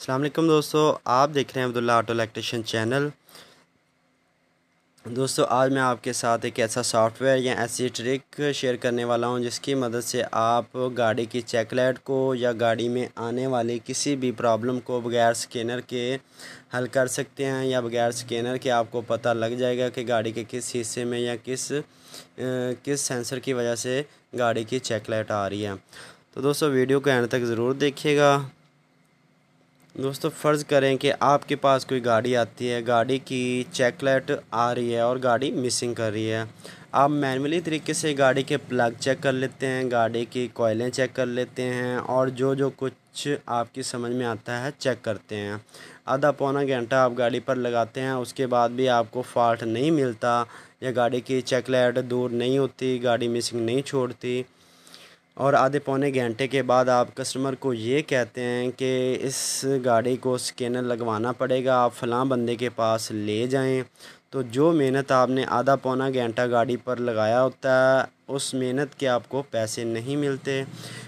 اسلام علیکم دوستو آپ دیکھ رہے ہیں عبداللہ آٹو الیکٹریشن چینل دوستو آج میں آپ کے ساتھ ایک ایسا سافٹ ویئر یا ایسی ٹرک شیئر کرنے والا ہوں جس کی مدد سے آپ گاڑی کی چیک لائٹ کو یا گاڑی میں آنے والی کسی بھی پرابلم کو بغیر سکینر کے حل کر سکتے ہیں یا بغیر سکینر کے آپ کو پتہ لگ جائے گا کہ گاڑی کے کس حصے میں یا کس کس سینسر کی وجہ سے گاڑی کی چیک لائٹ آ رہی ہے تو دوستو ویڈیو کو اینڈ تک ضرور دیکھیے گا دوستو فرض کریں کہ آپ کے پاس کوئی گاڑی آتی ہے گاڑی کی چیک لائٹ آ رہی ہے اور گاڑی مسنگ کر رہی ہے آپ مینولی طریقے سے گاڑی کے پلگ چیک کر لیتے ہیں گاڑی کی کوئلیں چیک کر لیتے ہیں اور جو جو کچھ آپ کی سمجھ میں آتا ہے چیک کرتے ہیں آدھا پونا گھنٹہ آپ گاڑی پر لگاتے ہیں اس کے بعد بھی آپ کو فالٹ نہیں ملتا یا گاڑی کی چیک لائٹ دور نہیں ہوتی گاڑی مسنگ نہیں چھوڑتی اور آدھے پونے گھنٹے کے بعد آپ کسٹمر کو یہ کہتے ہیں کہ اس گاڑی کو اسکینر لگوانا پڑے گا آپ فلاں بندے کے پاس لے جائیں تو جو محنت آپ نے آدھا پونا گھنٹہ گاڑی پر لگایا ہوتا ہے اس محنت کے آپ کو پیسے نہیں ملتے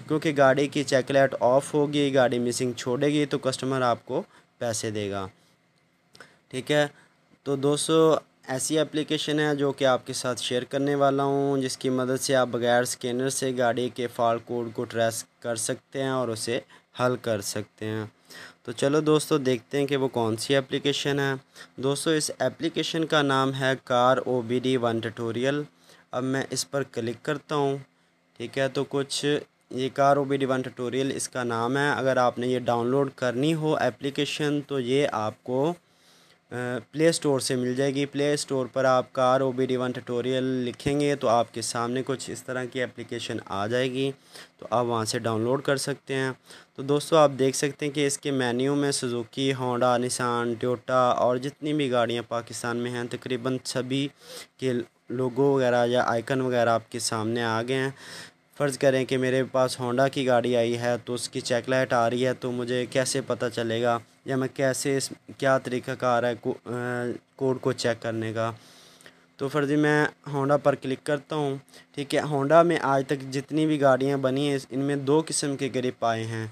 کیونکہ گاڑی کی چیک لائٹ آف ہوگی گاڑی مسنگ چھوڑے گی تو کسٹمر آپ کو پیسے دے گا ٹھیک ہے تو دوستو ایسی اپلیکیشن ہے جو کہ آپ کے ساتھ شیئر کرنے والا ہوں جس کی مدد سے آپ بغیر اسکینر سے گاڑی کے فال کوڈ کو ٹریس کر سکتے ہیں اور اسے حل کر سکتے ہیں تو چلو دوستو دیکھتے ہیں کہ وہ کون سی اپلیکیشن ہے دوستو اس اپلیکیشن کا نام ہے car O B D one tutorial اب میں اس پر کلک کرتا ہوں ٹھیک ہے تو کچھ یہ car O B D one tutorial اس کا نام ہے اگر آپ نے یہ ڈاؤن لوڈ کرنی ہو اپلیکیشن تو یہ آپ کو پلے اسٹور سے مل جائے گی پلے اسٹور پر آپ car O B D one tutorial لکھیں گے تو آپ کے سامنے کچھ اس طرح کی اپلیکیشن آ جائے گی تو آپ وہاں سے ڈاؤن لوڈ کر سکتے ہیں تو دوستو آپ دیکھ سکتے ہیں کہ اس کے مینیو میں سزوکی ہونڈا نسان ٹیوٹا اور جتنی بھی گاڑیاں پاکستان میں ہیں تقریباً سبھی کے لوگو وغیرہ یا آئکن وغیرہ آپ کے سامنے آ گئے ہیں فرض کریں کہ میرے پاس ہونڈا کی گاڑی آئی ہے تو اس کی چیک لائٹ آ رہی ہے تو مجھے کیسے پتہ چلے گا یا میں کیسے اس کیا طریقہ کار ہے کوڈ کو چیک کرنے کا تو فرضی جی میں ہونڈا پر کلک کرتا ہوں ٹھیک ہے ہونڈا میں آج تک جتنی بھی گاڑیاں بنی ہیں ان میں دو قسم کے گرپ آئے ہیں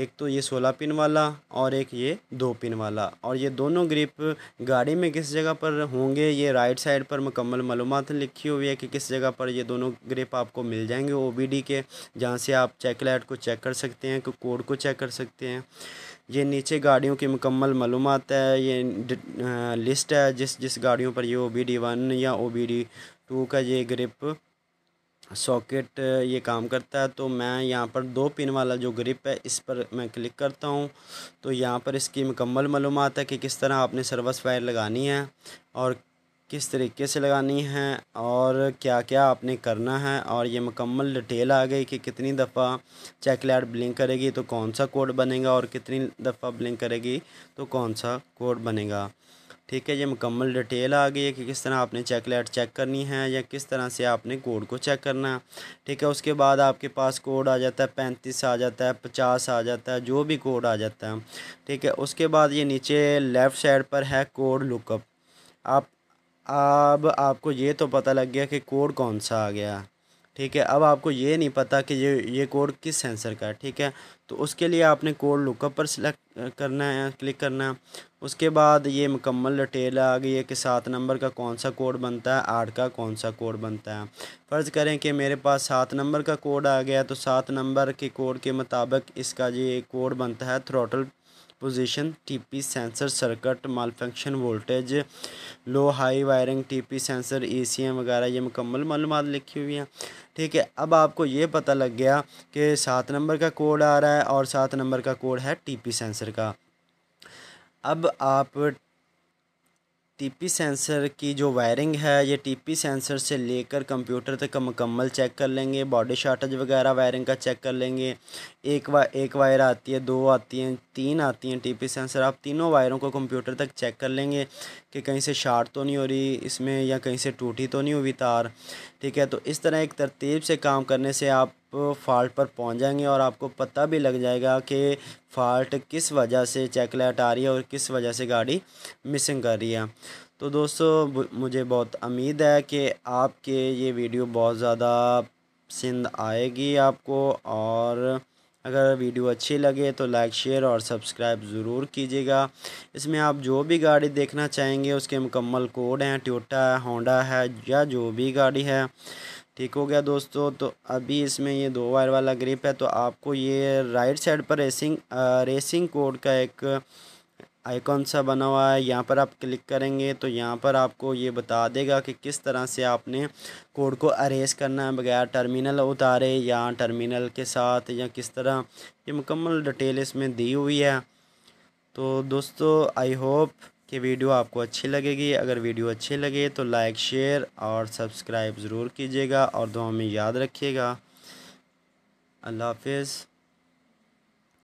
ایک تو یہ سولہ پن والا اور ایک یہ دو پن والا اور یہ دونوں گرپ گاڑی میں کس جگہ پر ہوں گے یہ رائٹ سائڈ پر مکمل معلومات لکھی ہوئی ہے کہ کس جگہ پر یہ دونوں گرپ آپ کو مل جائیں گے او بی ڈی کے جہاں سے آپ چیک لائٹ کو چیک کر سکتے ہیں کہ کوڈ کو چیک کر سکتے ہیں یہ نیچے گاڑیوں کی مکمل معلومات ہے یہ لسٹ ہے جس جس گاڑیوں پر یہ او بی ڈی ون یا او بی ڈی ٹو کا یہ گرپ ساکٹ یہ کام کرتا ہے تو میں یہاں پر دو پن والا جو گرپ ہے اس پر میں کلک کرتا ہوں تو یہاں پر اس کی مکمل معلومات ہے کہ کس طرح آپ نے سروس وائر لگانی ہے اور کس طریقے سے لگانی ہے اور کیا کیا آپ نے کرنا ہے اور یہ مکمل ڈیٹیل آ گئی کہ کتنی دفعہ چیک لیٹ بلنک کرے گی تو کون سا کوڈ بنے گا اور کتنی دفعہ بلنک کرے گی تو کون سا کوڈ بنے گا ٹھیک ہے یہ مکمل ڈیٹیل آ گئی ہے کہ کس طرح آپ نے چیک لیٹ چیک کرنی ہے یا کس طرح سے آپ نے کوڈ کو چیک کرنا ہے ٹھیک ہے اس کے بعد آپ کے پاس کوڈ آ جاتا ہے پینتیس آ جاتا ہے پچاس آ جاتا ہے جو بھی کوڈ آ جاتا ہے ٹھیک ہے اس کے بعد یہ نیچے لیفٹ سائڈ پر ہے کوڈ لک اپ آپ اب آپ کو یہ تو پتہ لگ گیا کہ کوڈ کون سا آ گیا ٹھیک ہے اب آپ کو یہ نہیں پتہ کہ یہ یہ کوڈ کس سینسر کا ہے ٹھیک ہے تو اس کے لیے آپ نے could look up per select کرنا ہے کلک کرنا ہے اس کے بعد یہ مکمل ڈیٹیل آ گئی ہے کہ سات نمبر کا کون سا کوڈ بنتا ہے آٹھ کا کون سا کوڈ بنتا ہے فرض کریں کہ میرے پاس سات نمبر کا کوڈ آ گیا ہے تو سات نمبر کے کوڈ کے مطابق اس کا یہ کوڈ بنتا ہے throttle position T P sensor circuit malfunction voltage low high wiring T P sensor E C M وغیرہ یہ مکمل معلومات لکھی ہوئی ہیں ٹھیک ہے اب آپ کو یہ پتہ لگ گیا کہ سات نمبر کا کوڈ آ رہا ہے اور سات نمبر کا کوڈ ہے ٹی پی سینسر کا اب آپ ٹی پی سینسر کی جو وائرنگ ہے یہ ٹی پی سینسر سے لے کر کمپیوٹر تک کا مکمل چیک کر لیں گے باڈی شارٹج وغیرہ وائرنگ کا چیک کر لیں گے ایک وا ایک وائر آتی ہے دو آتی ہیں تین آتی ہیں ٹی پی سینسر آپ تینوں وائروں کو کمپیوٹر تک چیک کر لیں گے کہ کہیں سے شارٹ تو نہیں ہو رہی اس میں یا کہیں سے ٹوٹی تو نہیں ہوئی تار ٹھیک ہے تو اس طرح ایک ترتیب سے کام کرنے سے آپ فالٹ پر پہنچ جائیں گے اور آپ کو پتہ بھی لگ جائے گا کہ فالٹ کس وجہ سے چیک لائٹ آ رہی ہے اور کس وجہ سے گاڑی مسنگ کر رہی ہے تو دوستو مجھے بہت امید ہے کہ آپ کے یہ ویڈیو بہت زیادہ پسند آئے گی آپ کو اور اگر ویڈیو اچھی لگے تو لائک شیئر اور سبسکرائب ضرور کیجیے گا اس میں آپ جو بھی گاڑی دیکھنا چاہیں گے اس کے مکمل کوڈ ہیں ٹیوٹا ہے ہونڈا ہے یا جو بھی گاڑی ہے ٹھیک ہو گیا دوستو تو ابھی اس میں یہ دو وائر والا گریپ ہے تو آپ کو یہ رائٹ سائڈ پر ریسنگ ریسنگ کوڈ کا ایک آئی کون سا بنا ہوا ہے یہاں پر آپ کلک کریں گے تو یہاں پر آپ کو یہ بتا دے گا کہ کس طرح سے آپ نے کوڈ کو اریس کرنا ہے بغیر ٹرمینل اتارے یا ٹرمینل کے ساتھ یا کس طرح یہ مکمل ڈیٹیل اس میں دی ہوئی ہے تو دوستو آئی ہوپ کہ ویڈیو آپ کو اچھی لگے گی اگر ویڈیو اچھی لگے تو لائک شیئر اور سبسکرائب ضرور کیجیے گا اور دعاؤں میں یاد رکھیے گا اللہ حافظ